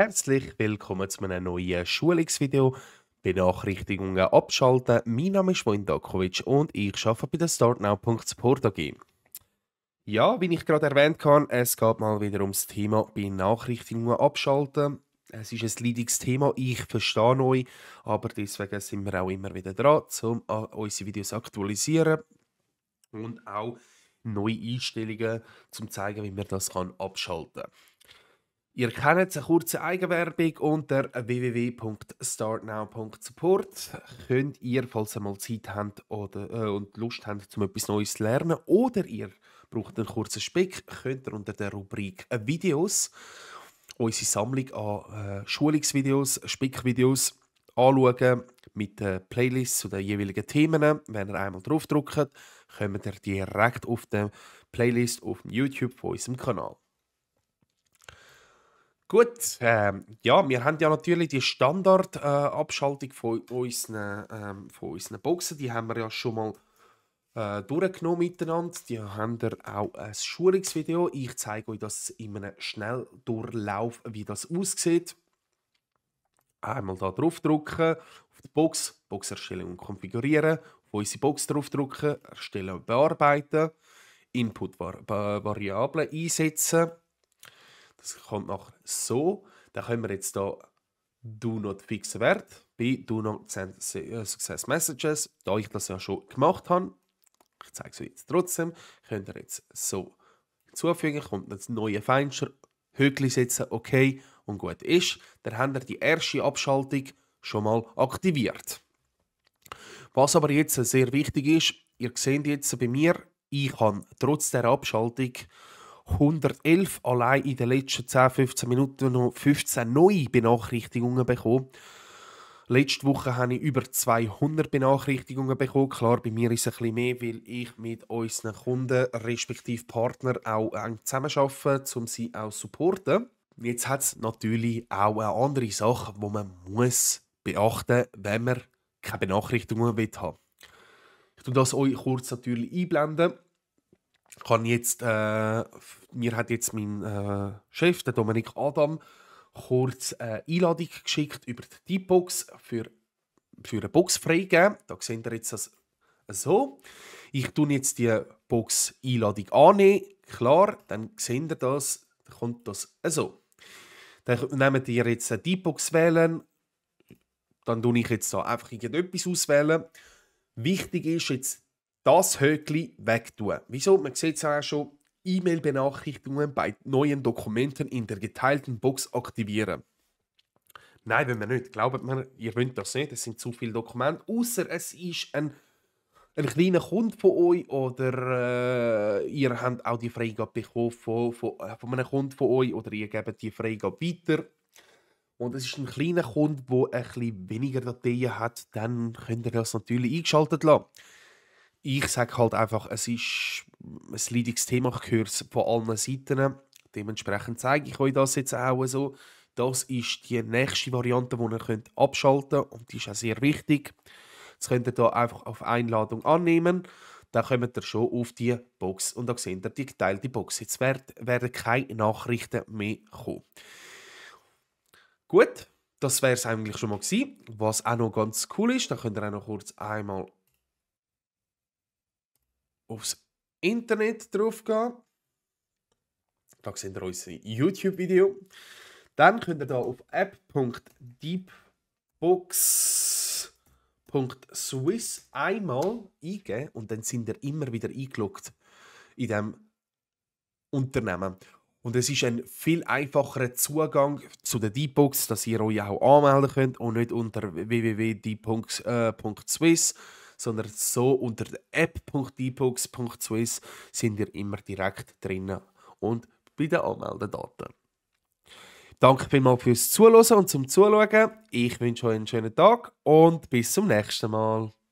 Herzlich willkommen zu einem neuen Schulungsvideo. Benachrichtigungen abschalten. Mein Name ist Moin Dakovic und ich arbeite bei der Startnow.support AG. Ja, wie ich gerade erwähnt habe, es geht mal wieder ums Thema Benachrichtigungen abschalten. Es ist ein leidiges Thema, ich verstehe neu, aber deswegen sind wir auch immer wieder dran, um äh, unsere Videos zu aktualisieren und auch neue Einstellungen, um zu zeigen, wie man das kann abschalten kann. Ihr kennt eine kurze Eigenwerbung unter www.startnow.support. Könnt ihr, falls ihr mal Zeit habt oder, äh, und Lust habt, um etwas Neues zu lernen, oder ihr braucht einen kurzen Speck, könnt ihr unter der Rubrik Videos unsere Sammlung an äh, Schulungsvideos, Spickvideos anschauen mit der Playlist zu den jeweiligen Themen. Wenn ihr einmal draufdrückt, kommt ihr direkt auf die Playlist auf YouTube von unserem Kanal. Gut, ähm, ja, wir haben ja natürlich die Standardabschaltung äh, von, unseren, ähm, von unseren Boxen, die haben wir ja schon mal äh, durchgenommen miteinander. Die haben wir auch ein Schulungsvideo. Ich zeige euch das in einem Schnelldurchlauf, wie das aussieht. Einmal da draufdrücken, auf die Box, Box erstellen und konfigurieren, auf unsere Box draufdrücken, erstellen und bearbeiten, Input-Variablen äh, einsetzen das kommt noch so. Dann können wir jetzt hier Do Not Fix Wert bei Do Not Send äh, Success Messages. Da ich das ja schon gemacht habe, ich zeige es euch jetzt trotzdem, könnt ihr jetzt so hinzufügen, kommt das neue Feinscher, Höckli setzen, okay und gut ist. Dann haben ihr die erste Abschaltung schon mal aktiviert. Was aber jetzt sehr wichtig ist, ihr seht jetzt bei mir, ich habe trotz der Abschaltung 111 allein in den letzten 10, 15 Minuten noch 15 neue Benachrichtigungen bekommen. Letzte Woche habe ich über 200 Benachrichtigungen bekommen. Klar, bei mir ist es ein bisschen mehr, weil ich mit unseren Kunden respektive Partner auch eng zusammenarbeite, um sie auch zu supporten. Jetzt hat es natürlich auch eine andere Sache, die man muss beachten muss, wenn man keine Benachrichtigungen haben will. Ich tue das euch kurz natürlich einblenden kann jetzt, äh, mir hat jetzt mein äh, Chef, der Dominik Adam, kurz eine Einladung geschickt über die Deepbox für, für eine Box freigeben. Da seht ihr jetzt das so. Ich tue jetzt die Box Einladung an. Klar, dann seht ihr das, dann kommt das so. Dann nehmt ihr jetzt eine Deepbox wählen. Dann tue ich jetzt da einfach irgendetwas auswählen. Wichtig ist jetzt das Höckli wegtun. Wieso? Man sieht es auch schon, E-Mail-Benachrichtigungen bei neuen Dokumenten in der geteilten Box aktivieren. Nein, wenn man nicht. Glaubt mir, ihr wollt das nicht, es sind zu viele Dokumente. Außer es ist ein, ein kleiner Kunde von euch oder äh, ihr habt auch die Freigabe bekommen von, von, äh, von einem Kunden von euch oder ihr gebt die Freigabe weiter. Und es ist ein kleiner Kunde, der ein bisschen weniger Dateien hat, dann könnt ihr das natürlich eingeschaltet lassen. Ich sage halt einfach, es ist ein leidiges Thema, ich höre es von allen Seiten. Dementsprechend zeige ich euch das jetzt auch so. Das ist die nächste Variante, die ihr könnt abschalten könnt und die ist auch sehr wichtig. Jetzt könnt ihr hier einfach auf Einladung annehmen. Dann kommt ihr schon auf die Box und da seht ihr die geteilte Box. Jetzt werden keine Nachrichten mehr kommen. Gut, das wäre es eigentlich schon mal gewesen. Was auch noch ganz cool ist, da könnt ihr auch noch kurz einmal aufs Internet drauf gehen. Da seht ihr unser YouTube-Video. Dann könnt ihr da auf app.deepbox.swiss einmal eingeben und dann sind ihr immer wieder eingeloggt in diesem Unternehmen. Und es ist ein viel einfacherer Zugang zu der Deepbox, dass ihr euch auch anmelden könnt und nicht unter www.deepbox.swiss. Äh, sondern so unter app.ebooks.swiss sind ihr immer direkt drinnen und bei den Anmeldedaten. Danke vielmals fürs Zuhören und zum Zuschauen. Ich wünsche euch einen schönen Tag und bis zum nächsten Mal.